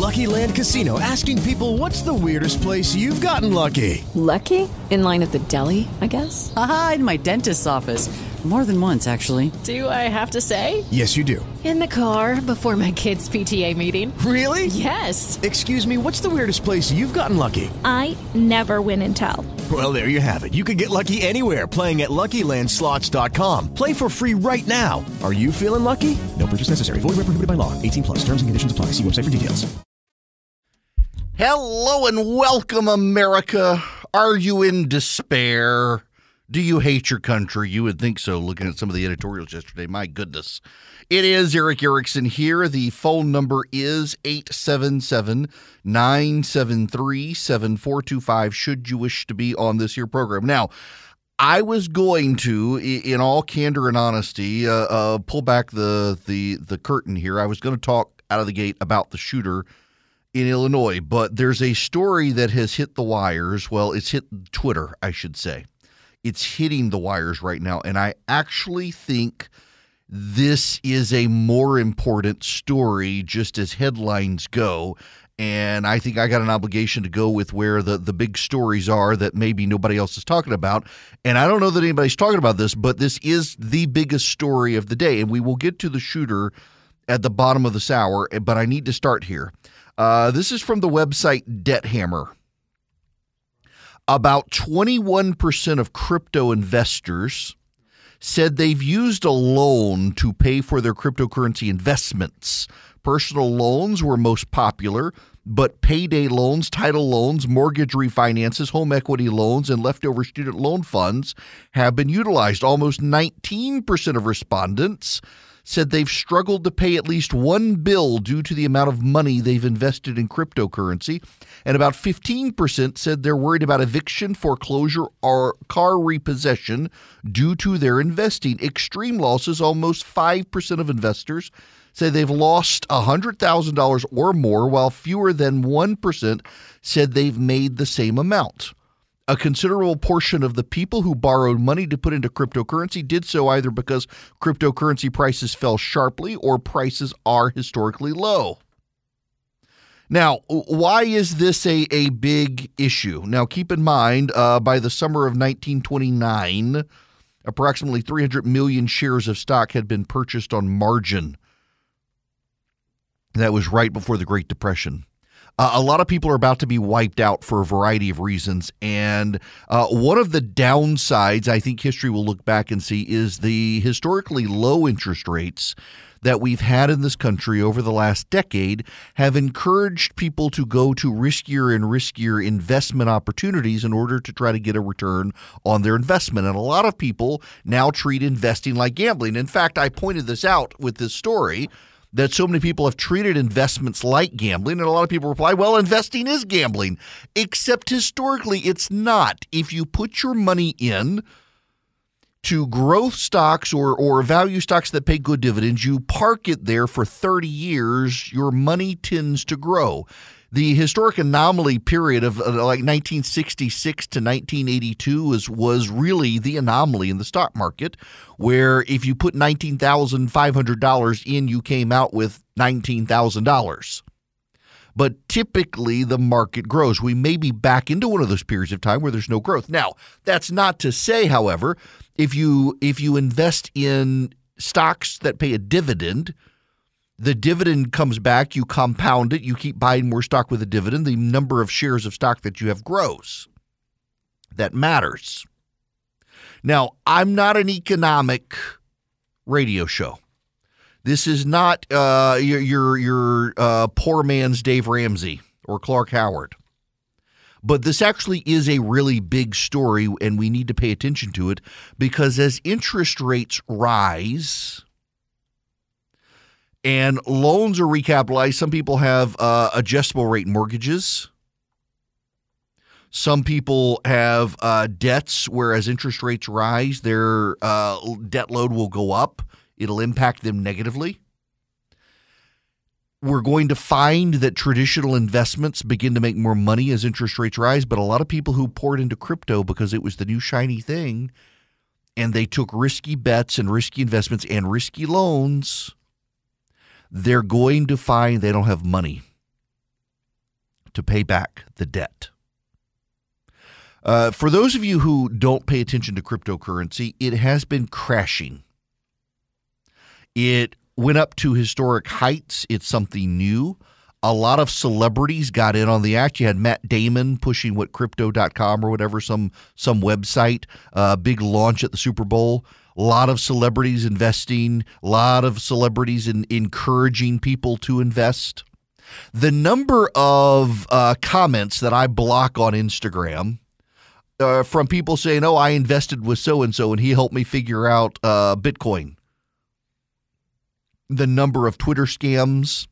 Lucky Land Casino asking people what's the weirdest place you've gotten lucky? Lucky? In line at the deli, I guess? Aha, in my dentist's office. More than once, actually. Do I have to say? Yes, you do. In the car before my kids' PTA meeting. Really? Yes. Excuse me, what's the weirdest place you've gotten lucky? I never win and tell. Well, there you have it. You can get lucky anywhere playing at LuckyLandSlots.com. Play for free right now. Are you feeling lucky? No purchase necessary. Void where prohibited by law. 18 plus. Terms and conditions apply. See website for details. Hello and welcome, America. Are you in despair? Do you hate your country? You would think so, looking at some of the editorials yesterday. My goodness. It is Eric Erickson here. The phone number is 877 973 7425, should you wish to be on this here program. Now, I was going to, in all candor and honesty, uh, uh, pull back the, the, the curtain here. I was going to talk out of the gate about the shooter in Illinois, but there's a story that has hit the wires. Well, it's hit Twitter, I should say. It's hitting the wires right now. And I actually think this is a more important story just as headlines go. And I think I got an obligation to go with where the, the big stories are that maybe nobody else is talking about. And I don't know that anybody's talking about this, but this is the biggest story of the day. And we will get to the shooter at the bottom of this hour, eh, but I need to start here. Uh, this is from the website Debt Hammer. About 21% of crypto investors said they've used a loan to pay for their cryptocurrency investments. Personal loans were most popular, but payday loans, title loans, mortgage refinances, home equity loans, and leftover student loan funds have been utilized. Almost 19% of respondents said they've struggled to pay at least one bill due to the amount of money they've invested in cryptocurrency. And about 15% said they're worried about eviction, foreclosure, or car repossession due to their investing. Extreme losses almost 5% of investors say they've lost $100,000 or more, while fewer than 1% said they've made the same amount. A considerable portion of the people who borrowed money to put into cryptocurrency did so either because cryptocurrency prices fell sharply or prices are historically low. Now, why is this a, a big issue? Now, keep in mind, uh, by the summer of 1929, approximately 300 million shares of stock had been purchased on margin. That was right before the Great Depression. Uh, a lot of people are about to be wiped out for a variety of reasons. And uh, one of the downsides I think history will look back and see is the historically low interest rates that we've had in this country over the last decade have encouraged people to go to riskier and riskier investment opportunities in order to try to get a return on their investment. And a lot of people now treat investing like gambling. In fact, I pointed this out with this story that so many people have treated investments like gambling. And a lot of people reply, well, investing is gambling, except historically it's not. If you put your money in, to growth stocks or, or value stocks that pay good dividends, you park it there for 30 years, your money tends to grow the historic anomaly period of uh, like 1966 to 1982 was, was really the anomaly in the stock market, where if you put $19,500 in, you came out with $19,000 but typically the market grows. We may be back into one of those periods of time where there's no growth. Now, that's not to say, however, if you if you invest in stocks that pay a dividend, the dividend comes back, you compound it, you keep buying more stock with a dividend, the number of shares of stock that you have grows. That matters. Now, I'm not an economic radio show. This is not uh, your your, your uh, poor man's Dave Ramsey or Clark Howard. But this actually is a really big story, and we need to pay attention to it because as interest rates rise, and loans are recapitalized. Some people have uh, adjustable rate mortgages. Some people have uh, debts where, as interest rates rise, their uh, debt load will go up. It'll impact them negatively. We're going to find that traditional investments begin to make more money as interest rates rise, but a lot of people who poured into crypto because it was the new shiny thing and they took risky bets and risky investments and risky loans they're going to find they don't have money to pay back the debt. Uh, for those of you who don't pay attention to cryptocurrency, it has been crashing. It went up to historic heights. It's something new. A lot of celebrities got in on the act. You had Matt Damon pushing what crypto.com or whatever, some some website, uh, big launch at the Super Bowl a lot of celebrities investing, a lot of celebrities in, encouraging people to invest. The number of uh, comments that I block on Instagram uh, from people saying, "Oh, I invested with so and so, and he helped me figure out uh, Bitcoin." The number of Twitter scams,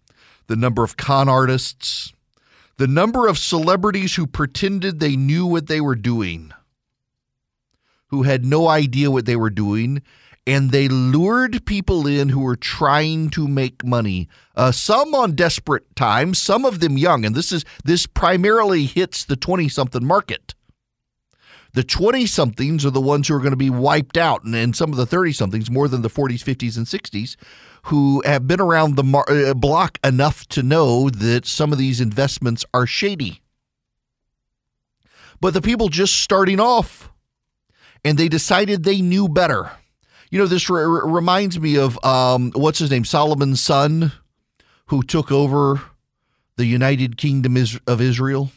the number of con artists, the number of celebrities who pretended they knew what they were doing who had no idea what they were doing, and they lured people in who were trying to make money. Uh, some on desperate times, some of them young, and this is this primarily hits the twenty-something market. The 20 somethings are the ones who are going to be wiped out, and, and some of the 30 somethings, more than the 40s, 50s, and 60s, who have been around the mar- uh, block enough to know that some of these investments are shady. But the people just starting off and they decided they knew better. You know, this re- reminds me of um, what's his name, Solomon's son, who took over the United Kingdom of Israel.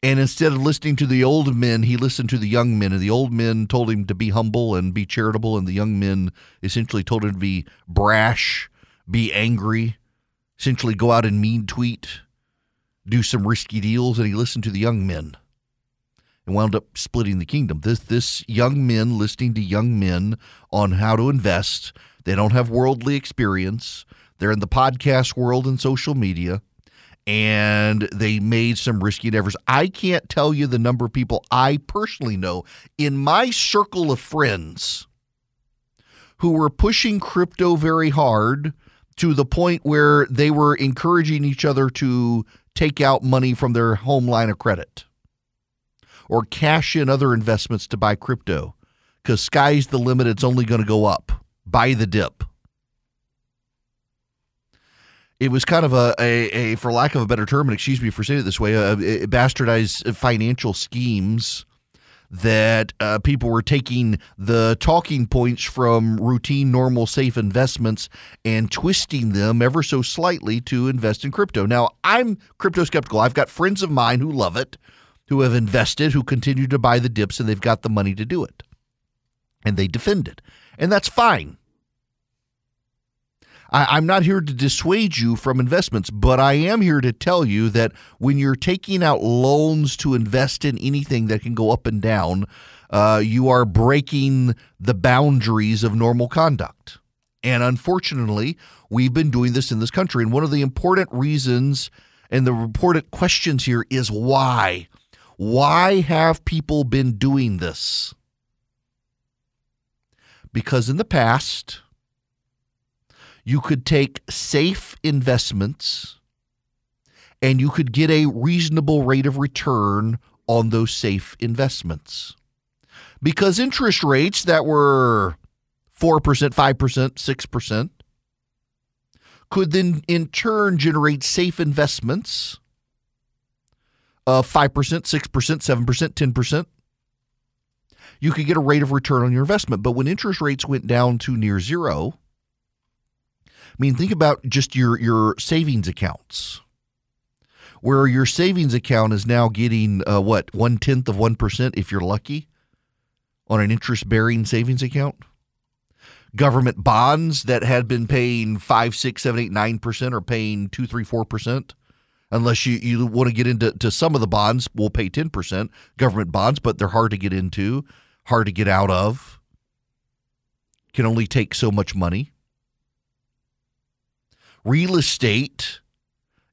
And instead of listening to the old men, he listened to the young men. And the old men told him to be humble and be charitable. And the young men essentially told him to be brash, be angry, essentially go out and mean tweet, do some risky deals. And he listened to the young men and wound up splitting the kingdom. This this young men listening to young men on how to invest. They don't have worldly experience. They're in the podcast world and social media, and they made some risky endeavors. I can't tell you the number of people I personally know in my circle of friends who were pushing crypto very hard to the point where they were encouraging each other to take out money from their home line of credit or cash in other investments to buy crypto because sky's the limit. It's only going to go up. Buy the dip. It was kind of a, a, a, for lack of a better term, and excuse me for saying it this way, a, a bastardized financial schemes that uh, people were taking the talking points from routine, normal, safe investments and twisting them ever so slightly to invest in crypto. Now, I'm crypto skeptical. I've got friends of mine who love it who have invested, who continue to buy the dips, and they've got the money to do it. And they defend it. And that's fine. I, am not here to dissuade you from investments, but I am here to tell you that when you're taking out loans to invest in anything that can go up and down, uh, you are breaking the boundaries of normal conduct. And unfortunately, we've been doing this in this country. And one of the important reasons and the important questions here is why? Why have people been doing this? Because in the past, you could take safe investments and you could get a reasonable rate of return on those safe investments. Because interest rates that were 4%, 5%, 6% could then in turn generate safe investments uh, 5%, 6%, 7%, 10%, you could get a rate of return on your investment. But when interest rates went down to near zero, I mean, think about just your, your savings accounts, where your savings account is now getting uh, what, one tenth of 1% if you're lucky on an interest bearing savings account. Government bonds that had been paying 5, 6, 7, 8, 9% are paying 2, 3, 4% unless you, you want to get into to some of the bonds. We'll pay 10% government bonds, but they're hard to get into, hard to get out of, can only take so much money. Real estate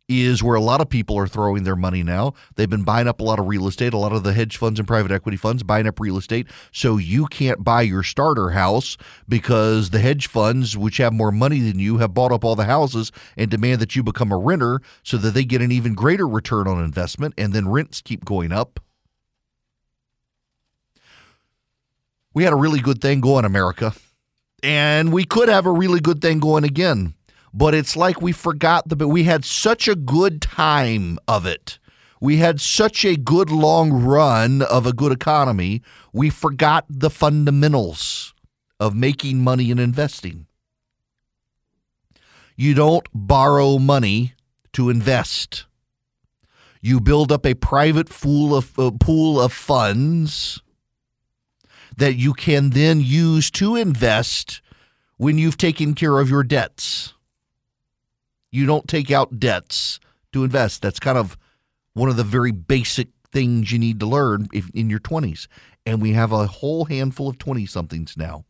is where a lot of people are throwing their money now. They've been buying up a lot of real estate, a lot of the hedge funds and private equity funds buying up real estate. So you can't buy your starter house because the hedge funds, which have more money than you, have bought up all the houses and demand that you become a renter so that they get an even greater return on investment and then rents keep going up. We had a really good thing going, America. And we could have a really good thing going again but it's like we forgot the but we had such a good time of it. We had such a good long run of a good economy. We forgot the fundamentals of making money and investing. You don't borrow money to invest. You build up a private pool of uh, pool of funds that you can then use to invest when you've taken care of your debts. You don't take out debts to invest. That's kind of one of the very basic things you need to learn if, in your 20s. And we have a whole handful of 20 somethings now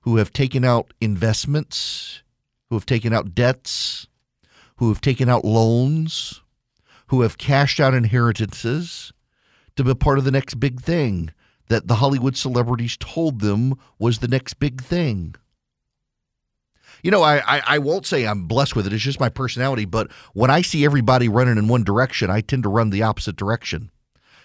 who have taken out investments, who have taken out debts, who have taken out loans, who have cashed out inheritances to be part of the next big thing that the Hollywood celebrities told them was the next big thing you know, I, I, I won't say I'm blessed with it. It's just my personality. But when I see everybody running in one direction, I tend to run the opposite direction.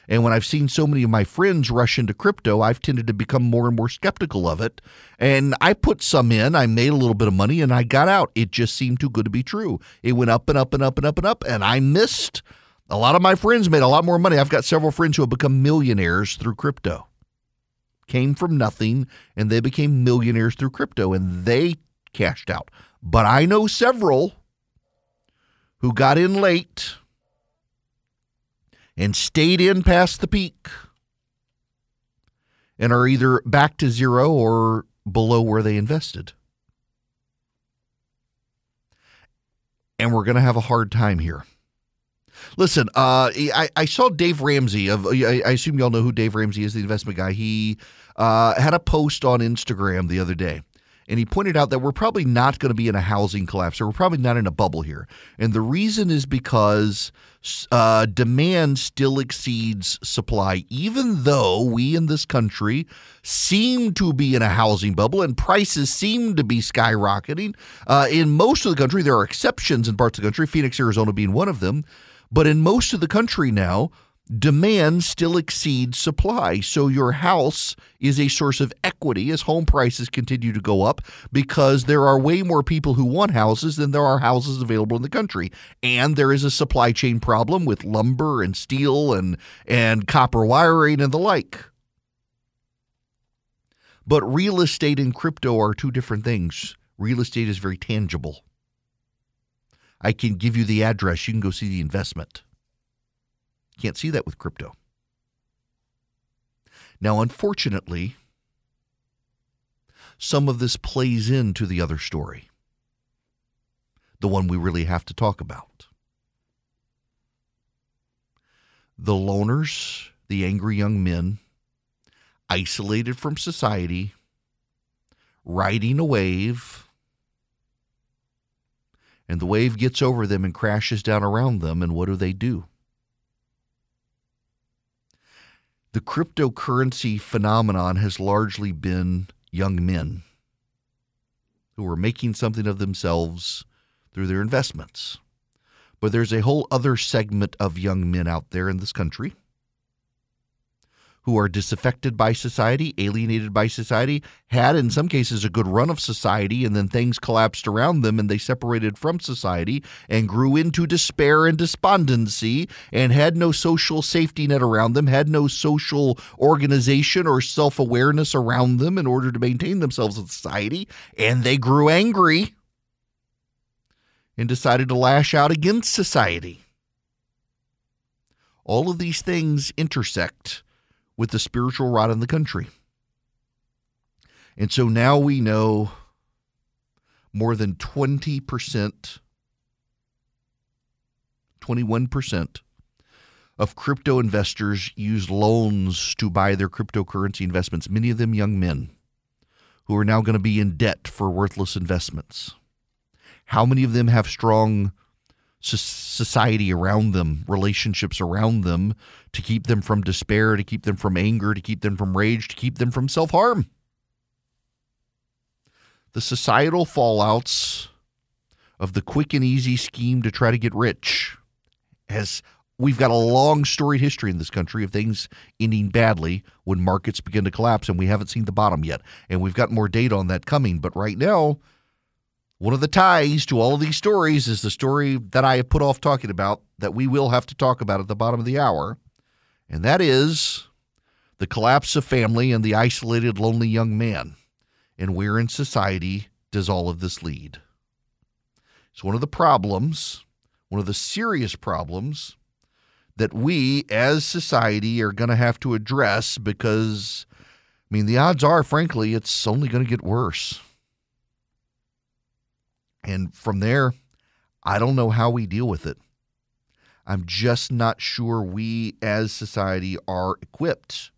And when I've seen so many of my friends rush into crypto, I've tended to become more and more skeptical of it. And I put some in, I made a little bit of money, and I got out. It just seemed too good to be true. It went up and up and up and up and up, and I missed. A lot of my friends made a lot more money. I've got several friends who have become millionaires through crypto. Came from nothing, and they became millionaires through crypto, and they cashed out. But I know several who got in late and stayed in past the peak and are either back to zero or below where they invested. And we're going to have a hard time here. Listen, uh, I, I, saw Dave Ramsey of I, I, assume y'all know who Dave Ramsey is, the investment guy. He uh, had a post on Instagram the other day, and he pointed out that we're probably not going to be in a housing collapse or we're probably not in a bubble here. And the reason is because uh, demand still exceeds supply, even though we in this country seem to be in a housing bubble and prices seem to be skyrocketing. Uh, in most of the country, there are exceptions in parts of the country, Phoenix, Arizona being one of them. But in most of the country now, demand still exceeds supply. So your house is a source of equity as home prices continue to go up because there are way more people who want houses than there are houses available in the country. And there is a supply chain problem with lumber and steel and and copper wiring and the like. But real estate and crypto are two different things. Real estate is very tangible. I can give you the address. You can go see the investment. Can't see that with crypto. Now, unfortunately, some of this plays into the other story, the one we really have to talk about. The loners, the angry young men, isolated from society, riding a wave, and the wave gets over them and crashes down around them. And what do they do? the cryptocurrency phenomenon has largely been young men who are making something of themselves through their investments. But there's a whole other segment of young men out there in this country who are disaffected by society, alienated by society, had in some cases a good run of society, and then things collapsed around them and they separated from society and grew into despair and despondency and had no social safety net around them, had no social organization or self awareness around them in order to maintain themselves in society, and they grew angry and decided to lash out against society. All of these things intersect with the spiritual rot in the country. And so now we know more than 20%, 21% of crypto investors use loans to buy their cryptocurrency investments, many of them young men who are now going to be in debt for worthless investments. How many of them have strong society around them, relationships around them, to keep them from despair, to keep them from anger, to keep them from rage, to keep them from self harm. The societal fallouts of the quick and easy scheme to try to get rich, as we've got a long storied history in this country of things ending badly when markets begin to collapse and we haven't seen the bottom yet. And we've got more data on that coming. But right now, one of the ties to all of these stories is the story that I have put off talking about that we will have to talk about at the bottom of the hour, and that is the collapse of family and the isolated, lonely young man. And where in society does all of this lead? It's one of the problems, one of the serious problems that we as society are going to have to address because, I mean, the odds are, frankly, it's only going to get worse. And from there, I don't know how we deal with it. I'm just not sure we as society are equipped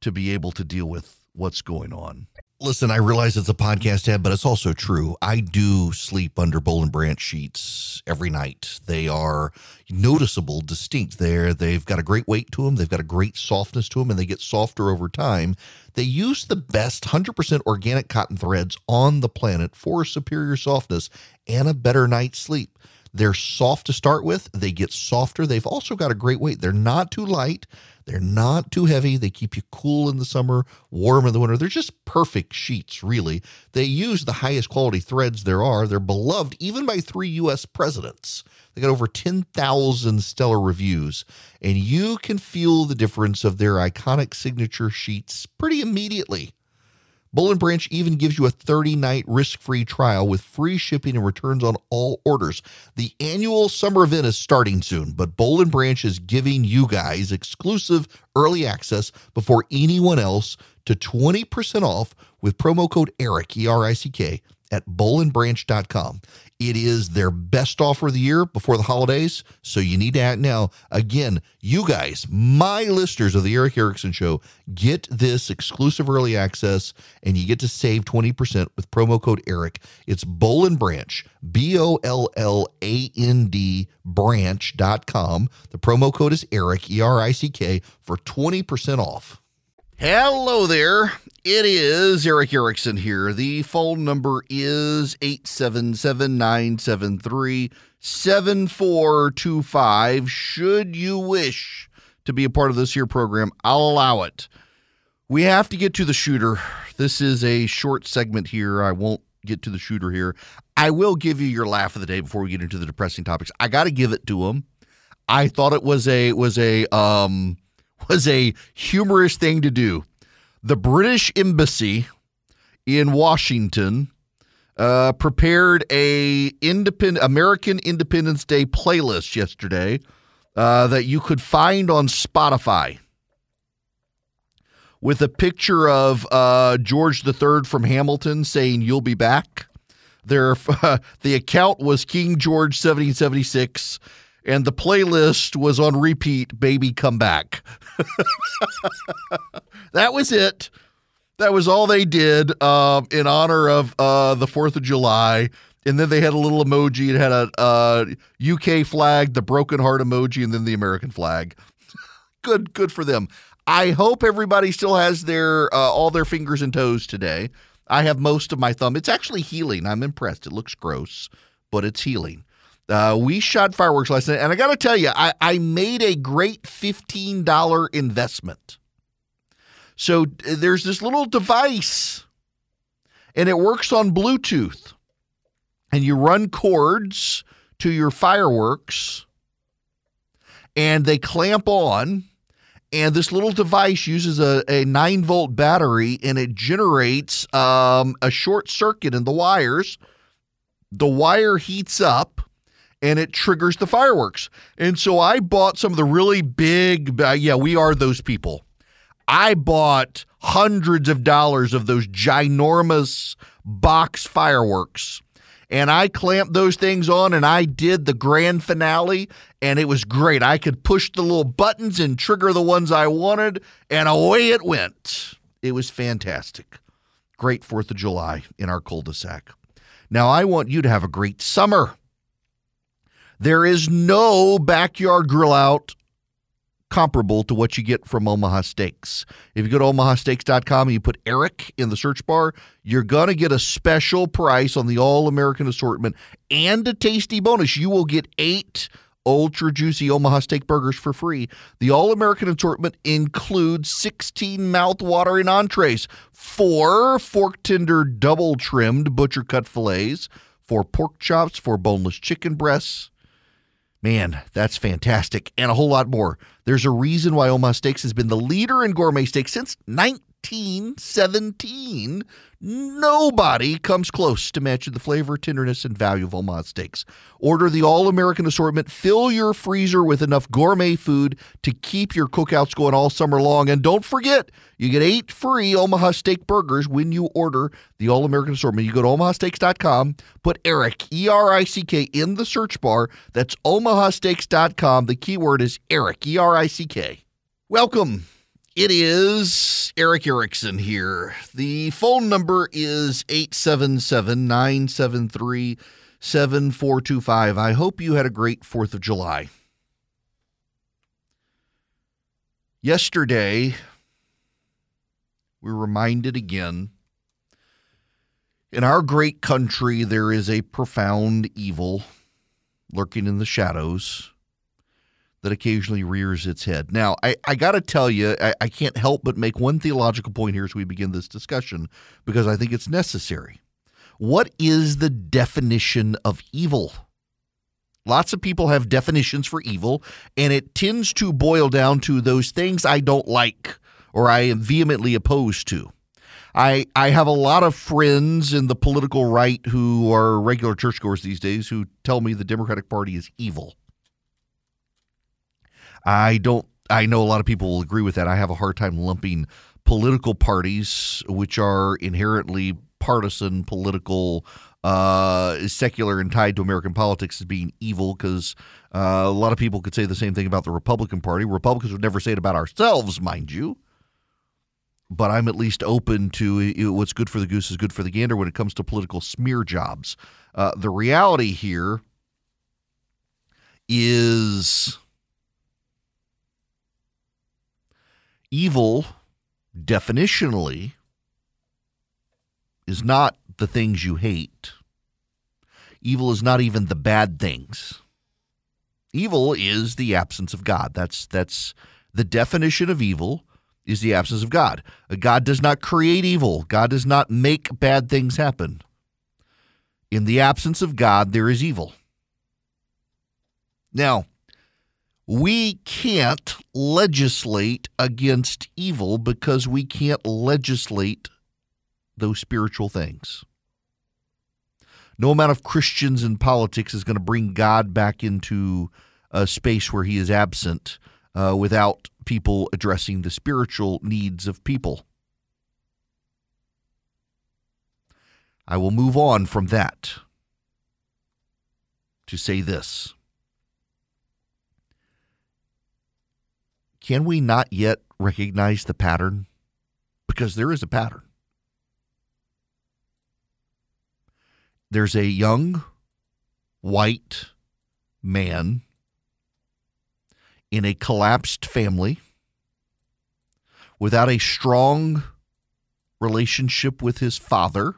to be able to deal with what's going on. Listen, I realize it's a podcast ad, but it's also true. I do sleep under Bowl and Branch sheets every night. They are noticeable, distinct. There, they've got a great weight to them. They've got a great softness to them, and they get softer over time. They use the best 100% organic cotton threads on the planet for superior softness and a better night's sleep. They're soft to start with. They get softer. They've also got a great weight. They're not too light. They're not too heavy. They keep you cool in the summer, warm in the winter. They're just perfect sheets, really. They use the highest quality threads there are. They're beloved even by three U.S. presidents. They got over 10,000 stellar reviews, and you can feel the difference of their iconic signature sheets pretty immediately. Bull and Branch even gives you a 30 night risk free trial with free shipping and returns on all orders. The annual summer event is starting soon, but Bull and Branch is giving you guys exclusive early access before anyone else to 20% off with promo code ERIC, E R I C K, at bowlandbranch.com. It is their best offer of the year before the holidays, so you need to act now. Again, you guys, my listeners of the Eric Erickson Show, get this exclusive early access, and you get to save 20% with promo code ERIC. It's Bolin Branch, B-O-L-L-A-N-D branch.com. The promo code is ERIC, E-R-I-C-K, for 20% off. Hello there. It is Eric Erickson here. The phone number is 877 973 7425. Should you wish to be a part of this year program, I'll allow it. We have to get to the shooter. This is a short segment here. I won't get to the shooter here. I will give you your laugh of the day before we get into the depressing topics. I got to give it to him. I thought it was a was a um was a humorous thing to do. The British Embassy in Washington uh, prepared a independent American Independence Day playlist yesterday uh, that you could find on Spotify with a picture of uh, George III from Hamilton saying "You'll be back." There, the account was King George 1776 and the playlist was on repeat Baby Come Back. that was it. That was all they did uh, in honor of uh, the 4th of July. And then they had a little emoji. It had a uh, UK flag, the broken heart emoji, and then the American flag. good, good for them. I hope everybody still has their uh, all their fingers and toes today. I have most of my thumb. It's actually healing. I'm impressed. It looks gross, but it's healing. Uh, we shot fireworks last night, and I got to tell you, I, I made a great $15 investment. So uh, there's this little device, and it works on Bluetooth, and you run cords to your fireworks, and they clamp on. And this little device uses a, a 9 volt battery and it generates um, a short circuit in the wires. The wire heats up and it triggers the fireworks. And so I bought some of the really big, uh, yeah, we are those people. I bought hundreds of dollars of those ginormous box fireworks. And I clamped those things on and I did the grand finale, and it was great. I could push the little buttons and trigger the ones I wanted, and away it went. It was fantastic. Great 4th of July in our cul de sac. Now, I want you to have a great summer. There is no backyard grill out comparable to what you get from Omaha Steaks. If you go to omahasteaks.com and you put Eric in the search bar, you're going to get a special price on the All American assortment and a tasty bonus. You will get eight ultra juicy Omaha Steak burgers for free. The All American assortment includes 16 mouthwatering entrees, four fork tender double trimmed butcher cut fillets, four pork chops, four boneless chicken breasts Man, that's fantastic and a whole lot more. There's a reason why Omaha Steaks has been the leader in gourmet steaks since 19. 1817, nobody comes close to matching the flavor, tenderness, and value of Omaha steaks. Order the all American assortment. Fill your freezer with enough gourmet food to keep your cookouts going all summer long. And don't forget, you get eight free Omaha Steak burgers when you order the all American assortment. You go to omahasteaks.com, put Eric, E R I C K, in the search bar. That's omahasteaks.com. The keyword is Eric, E R I C K. Welcome it is Eric Erickson here. The phone number is 877 973 7425. I hope you had a great 4th of July. Yesterday, we were reminded again in our great country, there is a profound evil lurking in the shadows that occasionally rears its head. Now, I, I got to tell you, I, I can't help but make one theological point here as we begin this discussion because I think it's necessary. What is the definition of evil? Lots of people have definitions for evil, and it tends to boil down to those things I don't like or I am vehemently opposed to. I, I have a lot of friends in the political right who are regular churchgoers these days who tell me the Democratic Party is evil. I don't. I know a lot of people will agree with that. I have a hard time lumping political parties, which are inherently partisan, political, uh, secular, and tied to American politics, as being evil. Because uh, a lot of people could say the same thing about the Republican Party. Republicans would never say it about ourselves, mind you. But I'm at least open to uh, what's good for the goose is good for the gander when it comes to political smear jobs. Uh, the reality here is evil definitionally is not the things you hate. Evil is not even the bad things. Evil is the absence of God. That's that's the definition of evil is the absence of God. God does not create evil. God does not make bad things happen. In the absence of God, there is evil. Now, we can't legislate against evil because we can't legislate those spiritual things. No amount of Christians in politics is going to bring God back into a space where he is absent uh, without people addressing the spiritual needs of people. I will move on from that to say this. Can we not yet recognize the pattern? Because there is a pattern. There's a young white man in a collapsed family without a strong relationship with his father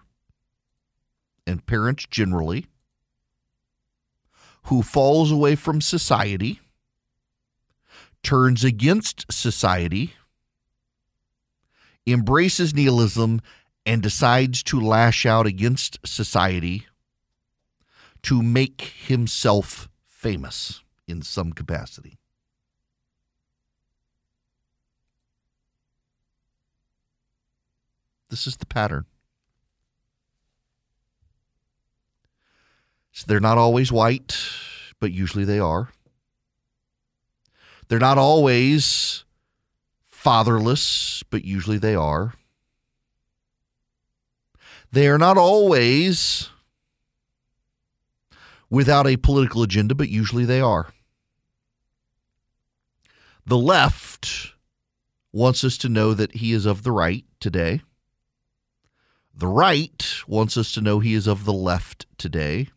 and parents generally, who falls away from society turns against society, embraces nihilism, and decides to lash out against society to make himself famous in some capacity. This is the pattern. So they're not always white, but usually they are. They're not always fatherless, but usually they are. They are not always without a political agenda, but usually they are. The left wants us to know that he is of the right today. The right wants us to know he is of the left today.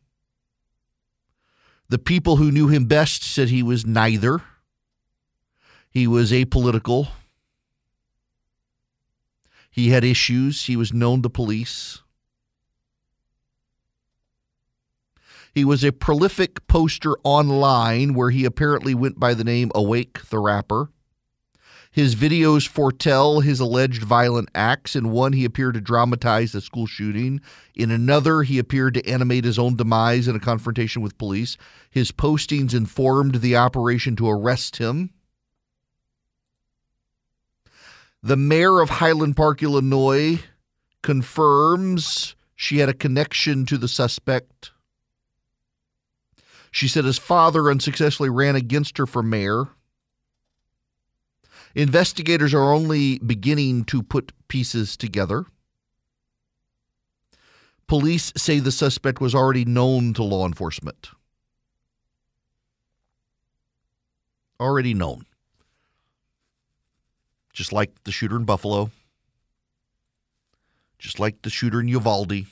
The people who knew him best said he was neither. He was apolitical. He had issues. He was known to police. He was a prolific poster online where he apparently went by the name Awake the Rapper. His videos foretell his alleged violent acts. In one, he appeared to dramatize a school shooting. In another, he appeared to animate his own demise in a confrontation with police. His postings informed the operation to arrest him. The mayor of Highland Park, Illinois, confirms she had a connection to the suspect. She said his father unsuccessfully ran against her for mayor. Investigators are only beginning to put pieces together. Police say the suspect was already known to law enforcement. Already known just like the shooter in Buffalo, just like the shooter in Uvalde,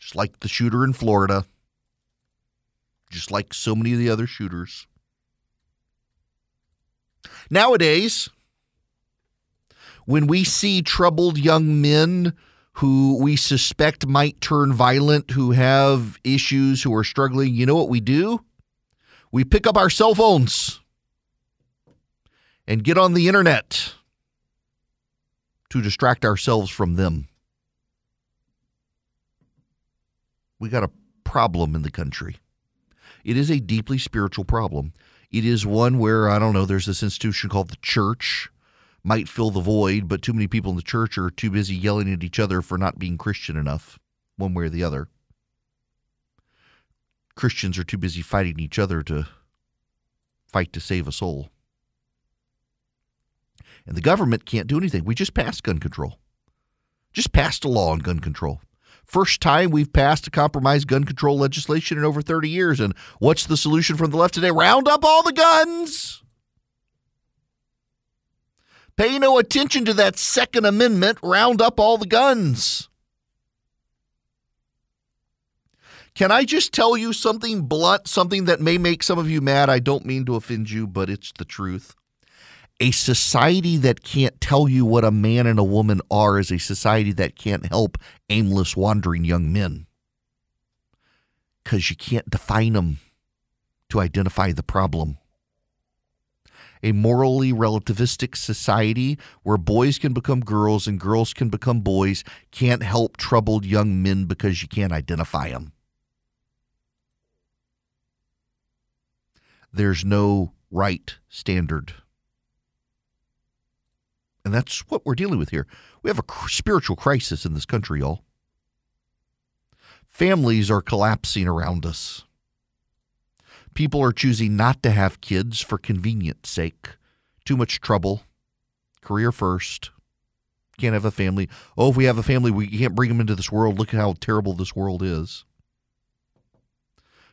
just like the shooter in Florida, just like so many of the other shooters. Nowadays, when we see troubled young men who we suspect might turn violent, who have issues, who are struggling, you know what we do? We pick up our cell phones and get on the internet to distract ourselves from them. We got a problem in the country. It is a deeply spiritual problem. It is one where, I don't know, there's this institution called the church, might fill the void, but too many people in the church are too busy yelling at each other for not being Christian enough, one way or the other. Christians are too busy fighting each other to fight to save a soul and the government can't do anything. We just passed gun control. Just passed a law on gun control. First time we've passed a compromise gun control legislation in over 30 years. And what's the solution from the left today? Round up all the guns. Pay no attention to that Second Amendment. Round up all the guns. Can I just tell you something blunt, something that may make some of you mad? I don't mean to offend you, but it's the truth a society that can't tell you what a man and a woman are is a society that can't help aimless, wandering young men because you can't define them to identify the problem. A morally relativistic society where boys can become girls and girls can become boys can't help troubled young men because you can't identify them. There's no right standard. And that's what we're dealing with here. We have a spiritual crisis in this country, y'all. Families are collapsing around us. People are choosing not to have kids for convenience sake. Too much trouble. Career first. Can't have a family. Oh, if we have a family, we can't bring them into this world. Look at how terrible this world is.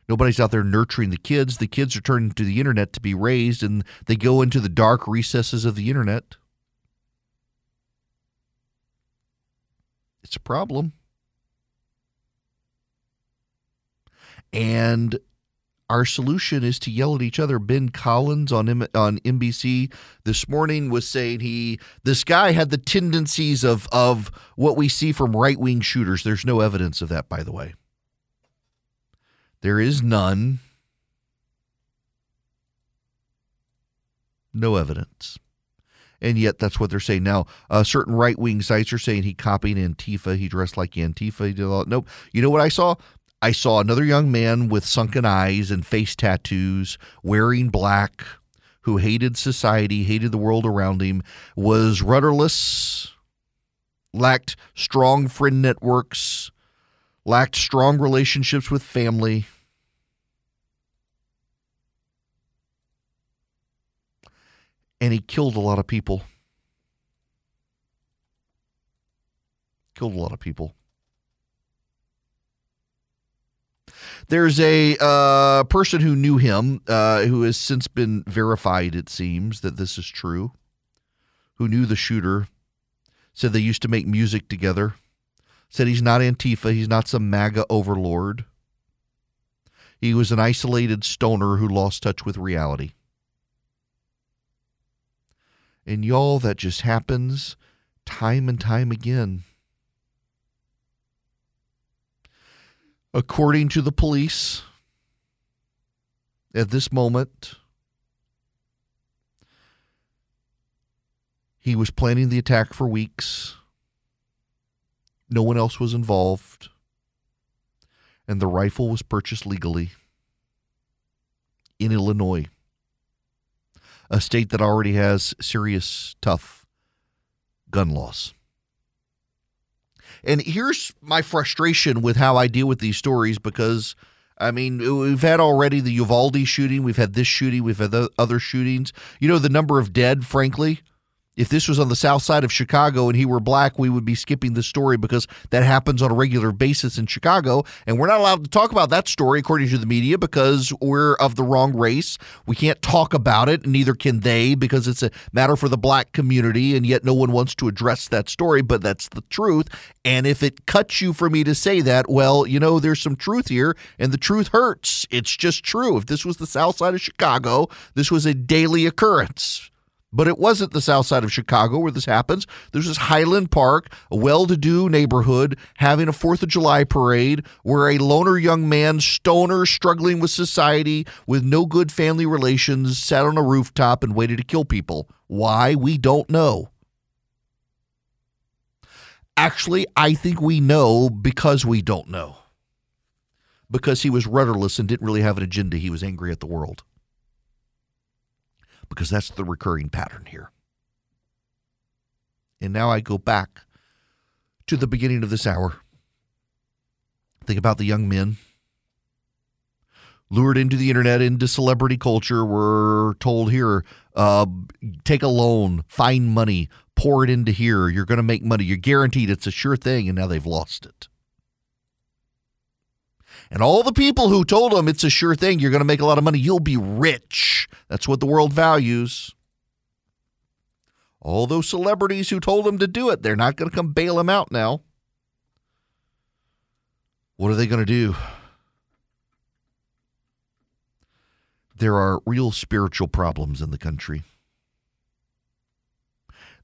Nobody's out there nurturing the kids. The kids are turning to the internet to be raised, and they go into the dark recesses of the internet. It's a problem. And our solution is to yell at each other. Ben Collins on M- on NBC this morning was saying he this guy had the tendencies of of what we see from right wing shooters. There's no evidence of that, by the way. There is none. No evidence and yet that's what they're saying now. Uh, certain right wing sites are saying he copied Antifa. He dressed like Antifa. He did all. Nope. You know what I saw? I saw another young man with sunken eyes and face tattoos, wearing black, who hated society, hated the world around him, was rudderless, lacked strong friend networks, lacked strong relationships with family and he killed a lot of people. Killed a lot of people. There's a uh, person who knew him, uh, who has since been verified, it seems, that this is true, who knew the shooter, said they used to make music together, said he's not Antifa, he's not some MAGA overlord. He was an isolated stoner who lost touch with reality. And y'all, that just happens time and time again. According to the police, at this moment, he was planning the attack for weeks. No one else was involved. And the rifle was purchased legally in Illinois a state that already has serious, tough gun laws. And here's my frustration with how I deal with these stories because, I mean, we've had already the Uvalde shooting, we've had this shooting, we've had other shootings. You know, the number of dead, frankly, if this was on the south side of Chicago and he were black, we would be skipping the story because that happens on a regular basis in Chicago. And we're not allowed to talk about that story, according to the media, because we're of the wrong race. We can't talk about it, and neither can they, because it's a matter for the black community. And yet no one wants to address that story, but that's the truth. And if it cuts you for me to say that, well, you know, there's some truth here, and the truth hurts. It's just true. If this was the south side of Chicago, this was a daily occurrence but it wasn't the south side of Chicago where this happens. There's this Highland Park, a well to do neighborhood, having a 4th of July parade where a loner young man, stoner, struggling with society, with no good family relations, sat on a rooftop and waited to kill people. Why? We don't know. Actually, I think we know because we don't know. Because he was rudderless and didn't really have an agenda. He was angry at the world because that's the recurring pattern here. And now I go back to the beginning of this hour. Think about the young men lured into the internet, into celebrity culture, were told here, uh, take a loan, find money, pour it into here. You're going to make money. You're guaranteed. It's a sure thing. And now they've lost it. And all the people who told him it's a sure thing, you're going to make a lot of money, you'll be rich. That's what the world values. All those celebrities who told him to do it, they're not going to come bail him out now. What are they going to do? There are real spiritual problems in the country.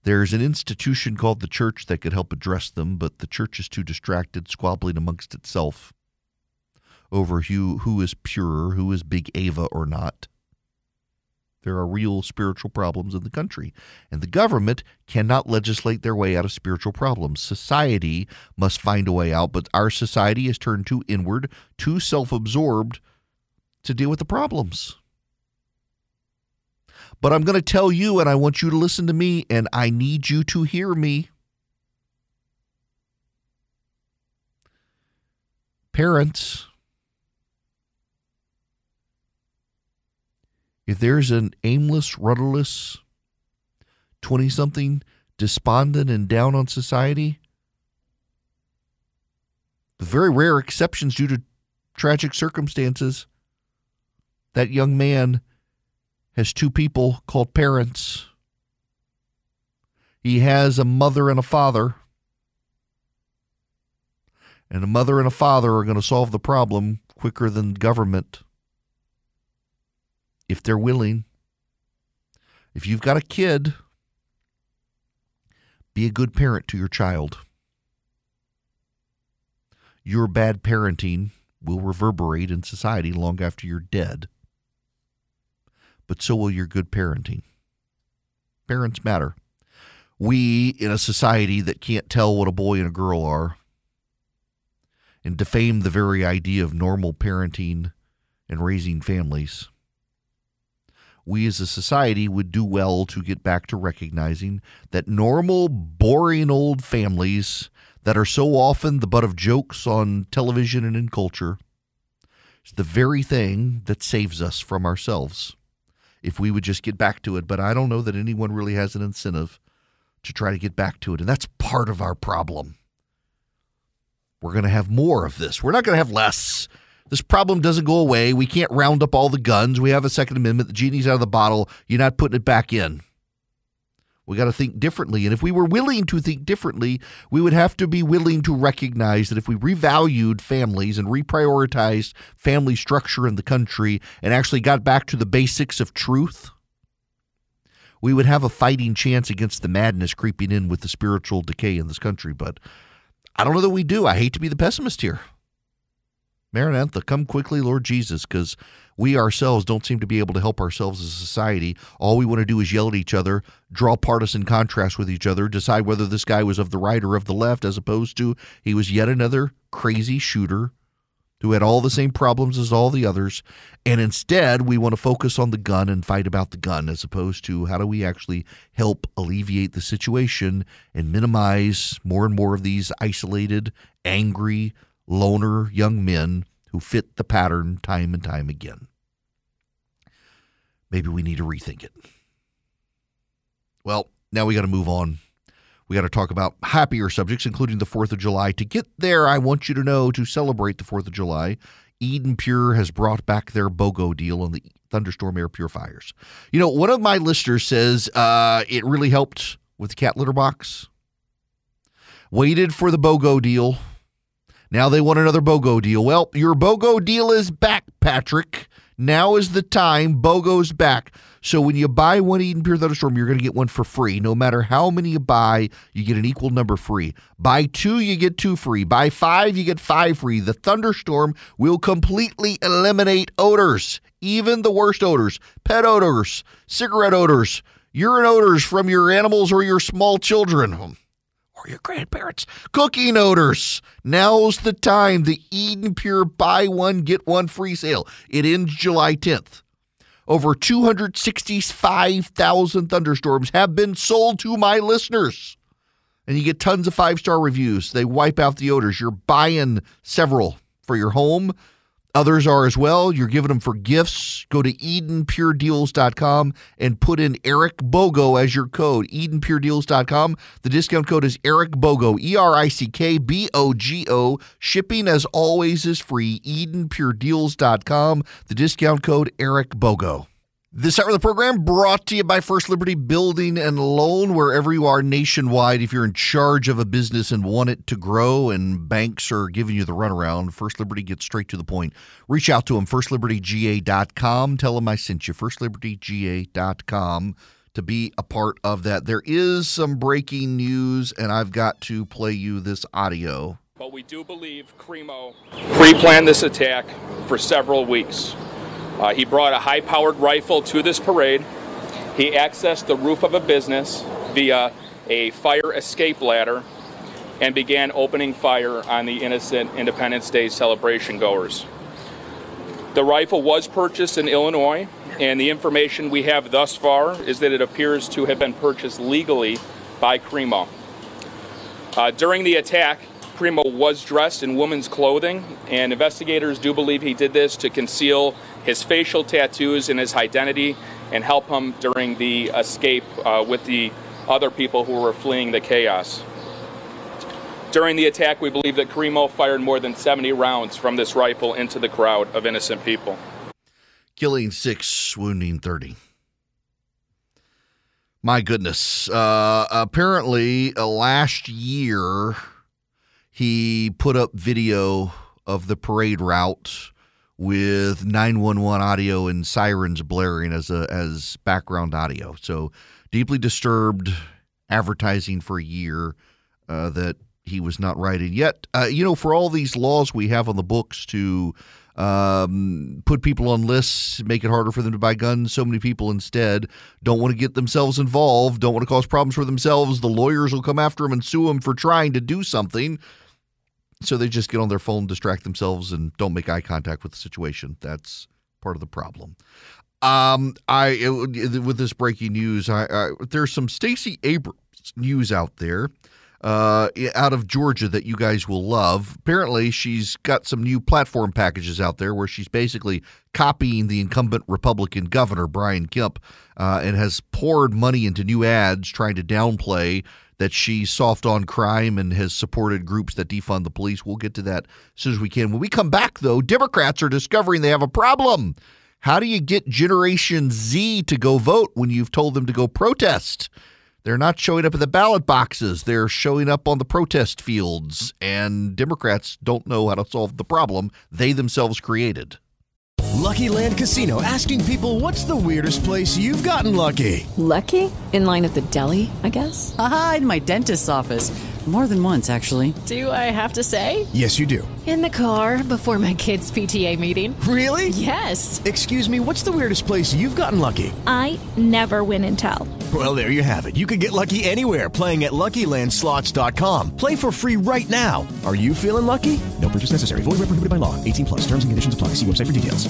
There's an institution called the church that could help address them, but the church is too distracted, squabbling amongst itself over who, who is pure, who is Big Ava or not. There are real spiritual problems in the country, and the government cannot legislate their way out of spiritual problems. Society must find a way out, but our society is turned too inward, too self absorbed to deal with the problems. But I'm going to tell you, and I want you to listen to me, and I need you to hear me. Parents, if there's an aimless, rudderless 20 something despondent and down on society, the very rare exceptions due to tragic circumstances, that young man has two people called parents. He has a mother and a father. And a mother and a father are going to solve the problem quicker than government if they're willing. If you've got a kid, be a good parent to your child. Your bad parenting will reverberate in society long after you're dead, but so will your good parenting. Parents matter. We, in a society that can't tell what a boy and a girl are, and defame the very idea of normal parenting and raising families we as a society would do well to get back to recognizing that normal, boring old families that are so often the butt of jokes on television and in culture is the very thing that saves us from ourselves if we would just get back to it. But I don't know that anyone really has an incentive to try to get back to it. And that's part of our problem. We're going to have more of this, we're not going to have less. This problem doesn't go away. We can't round up all the guns. We have a Second Amendment. The genie's out of the bottle. You're not putting it back in. We got to think differently. And if we were willing to think differently, we would have to be willing to recognize that if we revalued families and reprioritized family structure in the country and actually got back to the basics of truth, we would have a fighting chance against the madness creeping in with the spiritual decay in this country. But I don't know that we do. I hate to be the pessimist here. Maranatha, come quickly, Lord Jesus, because we ourselves don't seem to be able to help ourselves as a society. All we want to do is yell at each other, draw partisan contrast with each other, decide whether this guy was of the right or of the left, as opposed to he was yet another crazy shooter who had all the same problems as all the others. And instead, we want to focus on the gun and fight about the gun, as opposed to how do we actually help alleviate the situation and minimize more and more of these isolated, angry, loner young men who fit the pattern time and time again. Maybe we need to rethink it. Well, now we got to move on. We got to talk about happier subjects, including the 4th of July. To get there, I want you to know to celebrate the 4th of July, Eden Pure has brought back their BOGO deal on the thunderstorm air purifiers. You know, one of my listeners says uh, it really helped with the cat litter box. Waited for the BOGO deal now they want another BOGO deal. Well, your BOGO deal is back, Patrick. Now is the time. BOGO's back. So when you buy one Eden Pure Thunderstorm, you're going to get one for free. No matter how many you buy, you get an equal number free. Buy two, you get two free. Buy five, you get five free. The Thunderstorm will completely eliminate odors, even the worst odors pet odors, cigarette odors, urine odors from your animals or your small children or your grandparents. Cooking odors. Now's the time. The Eden Pure buy one, get one free sale. It ends July 10th. Over 265,000 thunderstorms have been sold to my listeners. And you get tons of five star reviews. They wipe out the odors. You're buying several for your home, Others are as well. You're giving them for gifts. Go to EdenPureDeals.com and put in Eric Bogo as your code. EdenPureDeals.com. The discount code is Eric Bogo. E R I C K B O G O. Shipping, as always, is free. EdenPureDeals.com. The discount code Eric Bogo. This hour of the program brought to you by First Liberty Building and Loan, wherever you are nationwide. If you're in charge of a business and want it to grow and banks are giving you the runaround, First Liberty gets straight to the point. Reach out to them, firstlibertyga.com. Tell them I sent you, firstlibertyga.com, to be a part of that. There is some breaking news, and I've got to play you this audio. But we do believe Cremo pre planned this attack for several weeks. Uh, he brought a high powered rifle to this parade. He accessed the roof of a business via a fire escape ladder and began opening fire on the innocent Independence Day celebration goers. The rifle was purchased in Illinois, and the information we have thus far is that it appears to have been purchased legally by Cremo. Uh, during the attack, Primo was dressed in woman's clothing, and investigators do believe he did this to conceal his facial tattoos and his identity and help him during the escape uh, with the other people who were fleeing the chaos. During the attack, we believe that Carimo fired more than 70 rounds from this rifle into the crowd of innocent people. Killing six, wounding 30. My goodness. Uh, apparently, uh, last year, he put up video of the parade route with 911 audio and sirens blaring as a, as background audio. So deeply disturbed advertising for a year uh, that he was not right. And yet, uh, you know, for all these laws we have on the books to um, put people on lists, make it harder for them to buy guns, so many people instead don't want to get themselves involved, don't want to cause problems for themselves. The lawyers will come after them and sue them for trying to do something. So they just get on their phone, distract themselves, and don't make eye contact with the situation. That's part of the problem. Um, I it, with this breaking news, I, I, there's some Stacey Abrams news out there. Uh, out of Georgia that you guys will love. Apparently, she's got some new platform packages out there where she's basically copying the incumbent Republican governor, Brian Kemp, uh, and has poured money into new ads trying to downplay that she's soft on crime and has supported groups that defund the police. We'll get to that as soon as we can. When we come back, though, Democrats are discovering they have a problem. How do you get Generation Z to go vote when you've told them to go protest? They're not showing up at the ballot boxes. They're showing up on the protest fields, and Democrats don't know how to solve the problem they themselves created. Lucky Land Casino asking people what's the weirdest place you've gotten lucky? Lucky? In line at the deli, I guess? Aha, in my dentist's office. More than once, actually. Do I have to say? Yes, you do. In the car before my kids' PTA meeting. Really? Yes. Excuse me, what's the weirdest place you've gotten lucky? I never win and tell. Well, there you have it. You can get lucky anywhere playing at LuckyLandSlots.com. Play for free right now. Are you feeling lucky? No purchase necessary. Void where prohibited by law. 18 plus. Terms and conditions apply. See website for details.